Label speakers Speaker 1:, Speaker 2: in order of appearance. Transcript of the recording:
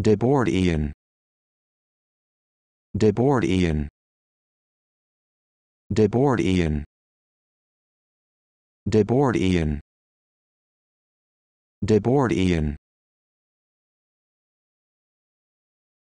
Speaker 1: Debord Ian. Debord Ian. Debord Ian. Debord Ian. Debord Ian.